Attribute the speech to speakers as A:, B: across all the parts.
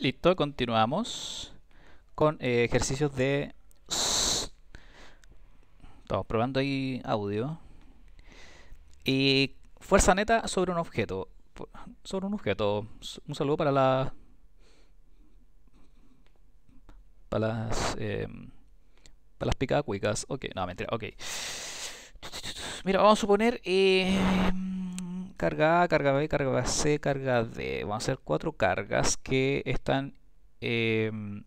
A: Listo, continuamos con eh, ejercicios de... Estamos probando ahí audio. Y fuerza neta sobre un objeto. Sobre un objeto. Un saludo para las... Para las... Em, para las picadas Ok, no, mentira, ok. Mira, vamos a suponer... Em, carga A, carga B, carga C, carga D. Van a ser cuatro cargas que están em,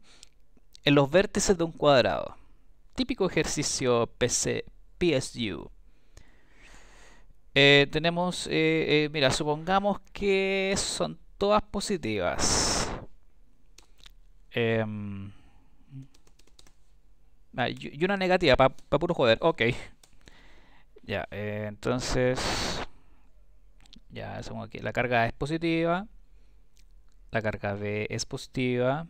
A: en los vértices de un cuadrado. Típico ejercicio PC, PSU. Eh, tenemos, eh, eh, mira, supongamos que son todas positivas. Em, ah, y una negativa, para puro joder. Ok. Ya, entonces ya aquí. La carga es positiva. La carga B es positiva.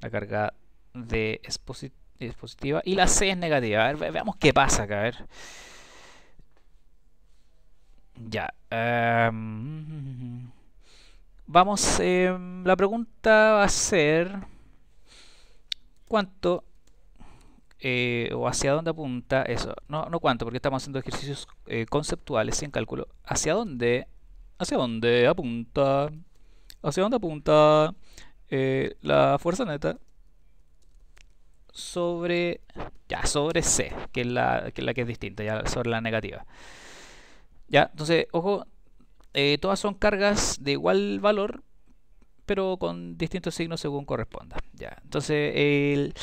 A: La carga D es, positiva. Y la C es negativa. A ver, veamos qué pasa acá. A ver. Ya. Em, vamos. Em, la pregunta va a ser. ¿Cuánto eh, o hacia dónde apunta eso. No, no cuánto, porque estamos haciendo ejercicios eh, conceptuales sin cálculo. ¿Hacia dónde? ¿Hacia dónde apunta? ¿Hacia dónde apunta eh, la fuerza neta? Sobre. Ya, sobre C, que es la que es, la que es distinta, ya sobre la negativa. Ya, entonces, ojo, todas son cargas de igual valor, pero con distintos signos según corresponda. Ya, entonces, el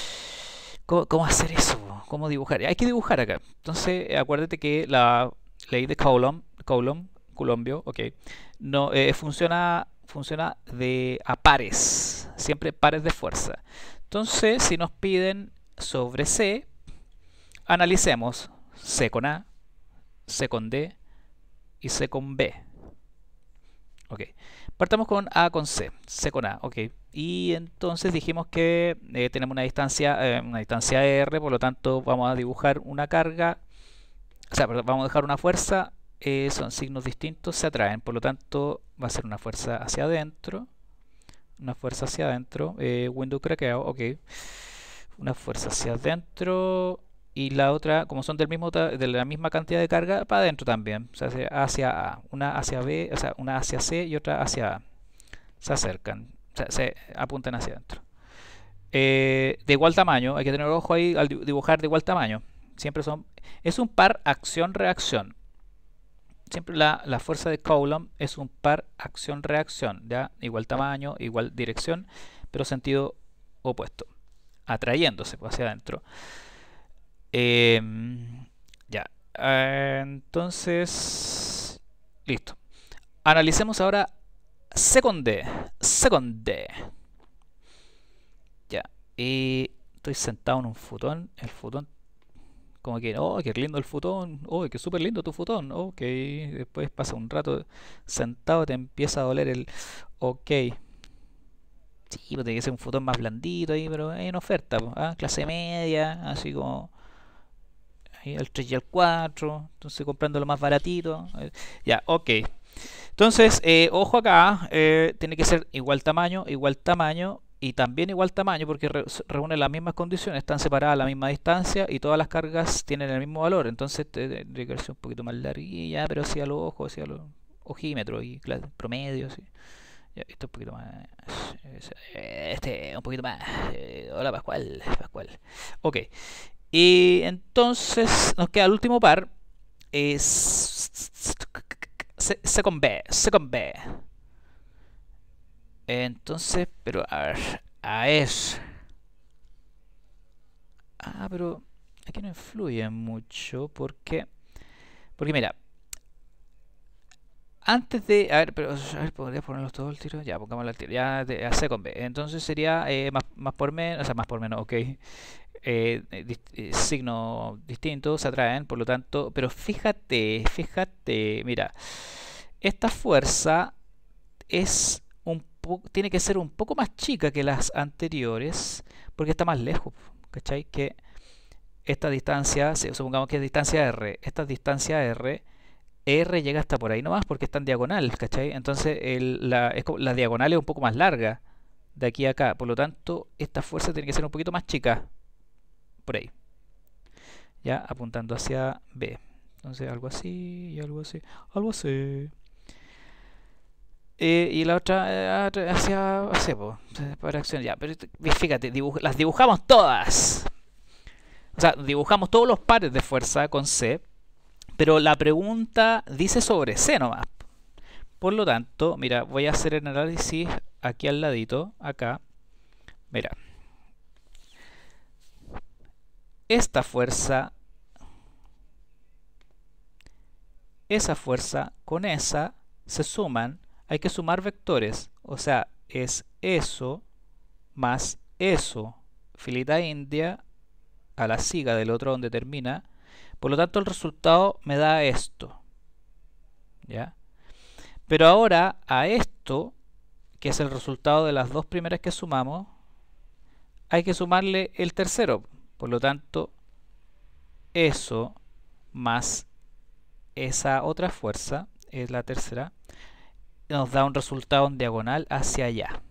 A: ¿Cómo, hacer eso? ¿Cómo dibujar? Hay que dibujar acá. Entonces, acuérdate que la ley de Coulomb, Coulomb Colombio, ok, no, eh, funciona, funciona de a pares, siempre pares de fuerza. Entonces, si nos piden sobre C, analicemos C con A, C con D y C con B. Ok, partamos con A con C, C con A, ok y entonces dijimos que eh, tenemos una distancia, eh, una distancia R, por lo tanto vamos a dibujar una carga, o sea, vamos a dejar una fuerza, eh, son signos distintos, se atraen, por lo tanto va a ser una fuerza hacia adentro, una fuerza hacia adentro, window craqueado, ok, una fuerza hacia adentro y la otra, como son del mismo de la misma cantidad de carga, para adentro también, o sea, hacia A, una hacia B, o sea, una hacia C y otra hacia A, se acercan se apuntan hacia adentro. Eh, de igual tamaño, hay que tener ojo ahí al dibujar de igual tamaño. Siempre son. Es un par acción-reacción. Siempre la, fuerza de Coulomb es un par acción-reacción. ¿ya? Igual tamaño, igual dirección, pero sentido opuesto. Atrayéndose hacia adentro. Em, ya. Ah, entonces. Listo. Analicemos ahora seconde, seconde. Ya, y estoy sentado en un futón, el futón como que, oh, que lindo el futón, oh, que súper lindo tu futón, oh, ok. Después pasa un rato sentado, te empieza a doler el, ok. Sí, pues tiene que ser un futón más blandito ahí, pero en oferta, pues, ah, clase media, así como ahí el 3 y el 4, entonces comprando lo más baratito. Ya, ok, entonces, eh, ojo acá, eh, tiene que ser igual tamaño, igual tamaño y también igual tamaño porque reúne las mismas condiciones, están separadas a la misma distancia y todas las cargas tienen el mismo valor. Entonces, tendría que ser un poquito más larguilla, pero hacia los ojos, hacia los ojímetros y promedios. promedio, esto un poquito más. Eh, este, un poquito más. Hola Pascual, Pascual. Ok. Y entonces nos queda el último par. Es se, con B, con B. Entonces, pero a ver, a eso Ah, pero aquí no influye mucho porque, porque mira, antes de, a ver, pero, podría ponerlos todos al tiro, ya, pongamos al tiro, ya, de, a con B. Entonces sería eh, más, más por menos, o sea, más por menos, ok. Eh, eh, eh, signos distintos se atraen, por lo tanto, pero fíjate, fíjate, mira, esta fuerza es un tiene que ser un poco más chica que las anteriores porque está más lejos, ¿cachai? Que esta distancia, supongamos que es distancia R, esta distancia R, R llega hasta por ahí nomás porque están diagonales, diagonal, ¿cachai? Entonces la, la diagonal es un poco más larga de aquí a acá, por lo tanto esta fuerza tiene que ser un poquito más chica, por ahí. Ya apuntando hacia B. Entonces algo así y algo así, algo así. Eh, y la otra eh, hacia C, acción ya. Pero fíjate, las dibujamos todas. O sea, dibujamos todos los pares de fuerza con C, pero la pregunta dice sobre C nomás. Por lo tanto, mira, voy a hacer el análisis aquí al ladito, acá. Mira, esta fuerza, esa fuerza con esa se suman, hay que sumar vectores, o sea, es eso más eso, filita india a la siga del otro donde termina, por lo tanto el resultado me da esto, ¿ya? Pero ahora a esto, que es el resultado de las dos primeras que sumamos, hay que sumarle el tercero, por lo tanto, eso más esa otra fuerza, es la tercera, nos da un resultado en diagonal hacia allá.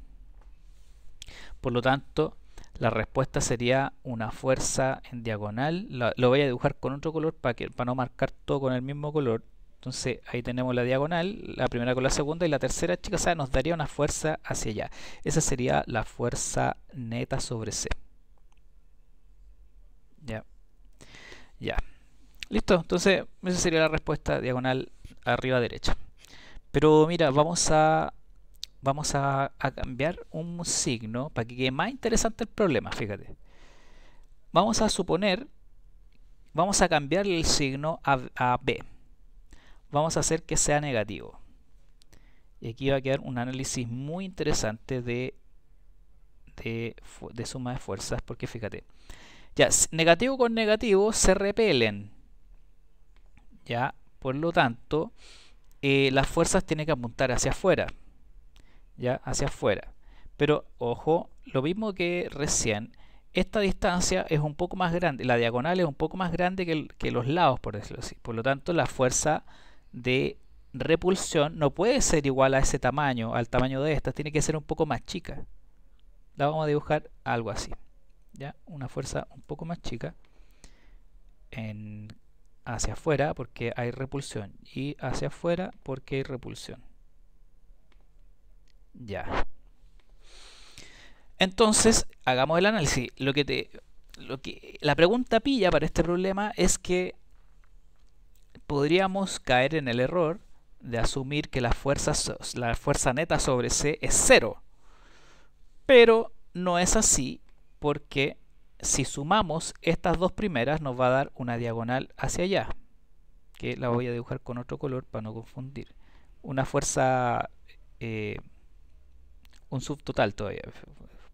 A: Por lo tanto, la respuesta sería una fuerza en diagonal. Lo, voy a dibujar con otro color para, que, para no marcar todo con el mismo color. Entonces ahí tenemos la diagonal, la primera con la segunda y la tercera, chicas, nos daría una fuerza hacia allá. Esa sería la fuerza neta sobre C. Ya. Listo, entonces esa sería la respuesta diagonal arriba derecha. Pero mira, vamos a vamos a, cambiar un signo para que quede más interesante el problema, fíjate. Vamos a suponer, vamos a cambiar el signo a, B. Vamos a hacer que sea negativo. Y aquí va a quedar un análisis muy interesante de, de, de suma de fuerzas, porque fíjate, negativo con negativo se repelen. Ya, por lo tanto, eh, las fuerzas tienen que apuntar hacia afuera. Ya, hacia afuera. Pero, ojo, lo mismo que recién, esta distancia es un poco más grande, la diagonal es un poco más grande que, que los lados, por decirlo así. Por lo tanto, la fuerza de repulsión no puede ser igual a ese tamaño, al tamaño de esta, tiene que ser un poco más chica. La vamos a dibujar algo así ya una fuerza un poco más chica hacia afuera porque hay repulsión y hacia afuera porque hay repulsión. Ya. Entonces, hagamos el análisis. Lo que te lo que la pregunta pilla para este problema es que podríamos caer en el error de asumir que la fuerza, la fuerza neta sobre C es cero. Pero no es así porque si sumamos estas dos primeras nos va a dar una diagonal hacia allá, que la voy a dibujar con otro color para no confundir. Una fuerza, eh, un subtotal todavía,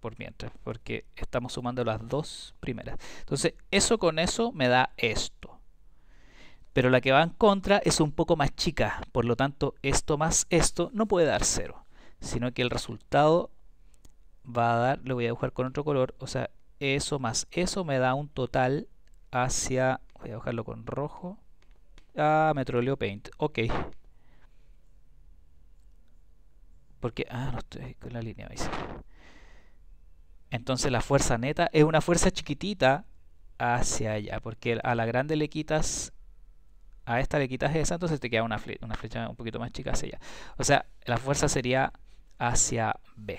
A: por mientras, porque estamos sumando las dos primeras. Entonces, eso con eso me da esto. Pero la que va en contra es un poco más chica, por lo tanto, esto más esto no puede dar cero, sino que el resultado va a dar, lo voy a dibujar con otro color, o sea, eso más eso me da un total hacia, voy a dibujarlo con rojo, ah, Metroleo Paint, ok. Porque, ah, no estoy con la línea, Entonces la fuerza neta es una fuerza chiquitita hacia allá, porque a la grande le quitas a esta le quitas esa, entonces te queda una, una, flecha un poquito más chica hacia allá. O sea, la fuerza sería hacia B.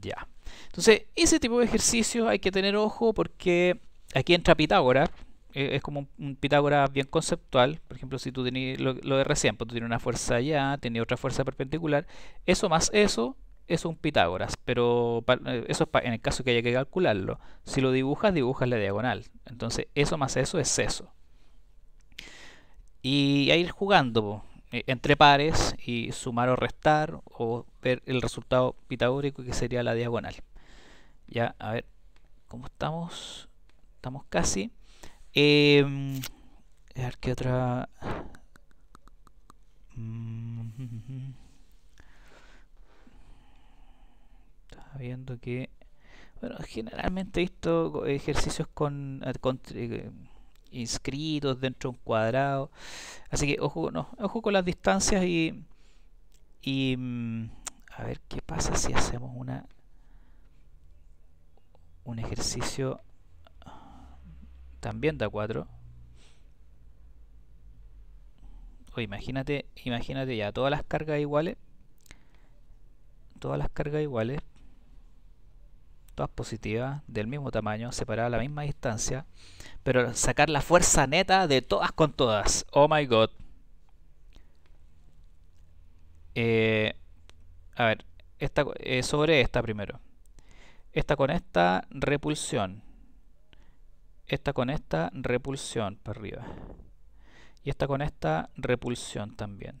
A: Ya. Entonces, ese tipo de ejercicios hay que tener ojo porque aquí entra Pitágoras. Eh, es como un, Pitágoras bien conceptual. Por ejemplo, si tú tienes lo, de recién, pues tú tienes una fuerza allá, tienes otra fuerza perpendicular. Eso más eso es un Pitágoras, pero eh, eso es para, en el caso que haya que calcularlo. Si lo dibujas, dibujas la diagonal. Entonces, eso más eso es eso. Y a ir jugando, eh, entre pares y sumar o restar o ver el resultado pitagórico que sería la diagonal. Ya, a ver, ¿cómo estamos? Estamos casi. Em, a ver qué otra... Mm, Está viendo que... Bueno, generalmente he visto ejercicios con, eh, eh, inscritos dentro de un cuadrado. Así que ojo, no, ojo con las distancias y, y mm, a ver qué pasa si hacemos una un ejercicio también da 4. O imagínate, imagínate ya todas las cargas iguales. Todas las cargas iguales, positivas, del mismo tamaño, separada a la misma distancia, pero sacar la fuerza neta de todas con todas. Oh my god. Eh, a ver, esta, eh, sobre esta primero. Esta con esta repulsión. Esta con esta repulsión para arriba. Y esta con esta repulsión también.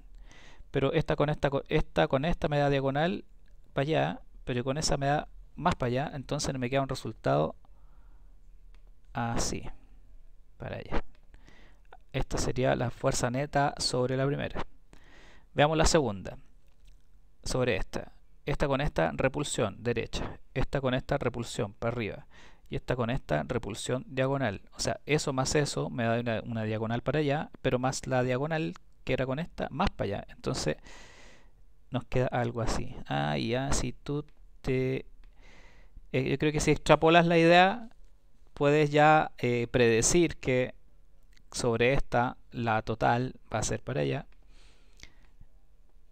A: Pero esta con esta, esta con esta me da diagonal para allá, pero con esa me da más para allá, entonces me queda un resultado así, para allá. Esta sería la fuerza neta sobre la primera. Veamos la segunda, sobre esta. Esta con esta repulsión derecha, esta con esta repulsión para arriba y esta con esta repulsión diagonal. O sea, eso más eso me da una, diagonal para allá, pero más la diagonal que era con esta, más para allá. Entonces nos queda algo así. Ah, ya, si tú te eh, yo creo que si extrapolas la idea, puedes ya eh, predecir que sobre esta la total va a ser para ella,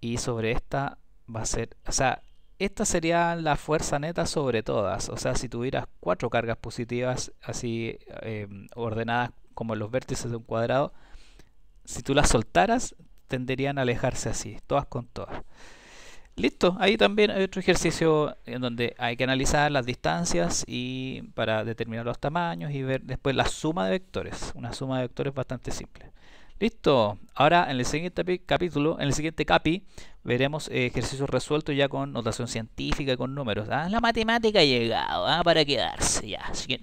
A: y sobre esta va a ser, o sea, esta sería la fuerza neta sobre todas, o sea, si tuvieras cuatro cargas positivas así em, ordenadas como los vértices de un cuadrado, si tú las soltaras, tenderían a alejarse así, todas con todas. Listo, ahí también hay otro ejercicio en donde hay que analizar las distancias y para determinar los tamaños y ver después la suma de vectores, una suma de vectores bastante simple. Listo, ahora en el siguiente capítulo, en el siguiente capi, veremos eh, ejercicios resueltos ya con notación científica, con números. ¿ah? La matemática ha llegado, ¿ah? para quedarse ya. Así que